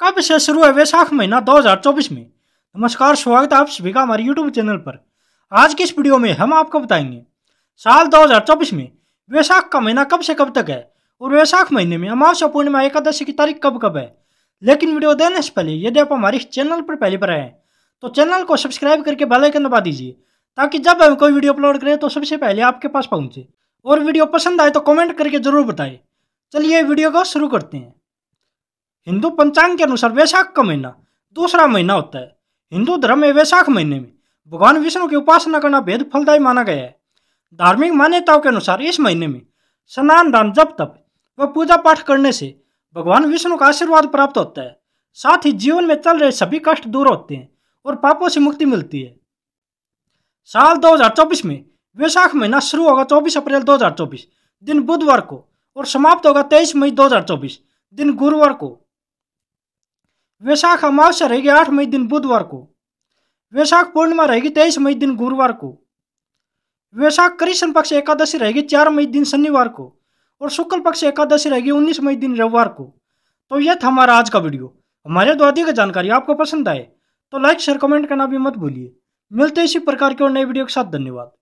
कब से शुरू है वैसाख महीना 2024 में नमस्कार स्वागत है आप सभी का हमारे यूट्यूब चैनल पर आज की इस वीडियो में हम आपको बताएंगे साल 2024 में वैसाख का महीना कब से कब तक है और वैसाख महीने में अमावस्या पूर्णिमा एकादशी की तारीख कब कब है लेकिन वीडियो देने से पहले यदि आप हमारे चैनल पर पहले पर आए हैं तो चैनल को सब्सक्राइब करके बेलाइकन दबा दीजिए ताकि जब हम कोई वीडियो अपलोड करें तो सबसे पहले आपके पास पहुंचे और वीडियो पसंद आए तो कमेंट करके जरूर बताएं चलिए वीडियो को शुरू करते हैं हिंदू पंचांग के अनुसार वैशाख का महीना दूसरा महीना होता है हिंदू धर्म में वैशाख महीने में भगवान विष्णु की उपासना करना भेद फलदायी माना गया है धार्मिक मान्यताओं के अनुसार इस महीने में स्नान दान जप तप व पूजा पाठ करने से भगवान विष्णु का आशीर्वाद प्राप्त होता है साथ ही जीवन में चल रहे सभी कष्ट दूर होते हैं और पापों से मुक्ति मिलती है साल 2024 में वैशाख महीना शुरू होगा 24 अप्रैल 2024 दिन बुधवार को और समाप्त होगा 23 मई 2024 दिन गुरुवार को वैशाख अमावस्या रहेगी आठ मई दिन बुधवार को वैशाख पूर्णिमा रहेगी तेईस मई दिन गुरुवार को वैशाख कृष्ण पक्ष एकादशी रहेगी चार मई दिन शनिवार को और शुक्ल पक्ष एकादशी रहेगी उन्नीस मई दिन रविवार को तो यह था हमारा आज का वीडियो हमारे द्वारा अधिक जानकारी आपको पसंद आए तो लाइक शेयर कमेंट करना भी मत भूलिए मिलते इसी प्रकार के और नए वीडियो के साथ धन्यवाद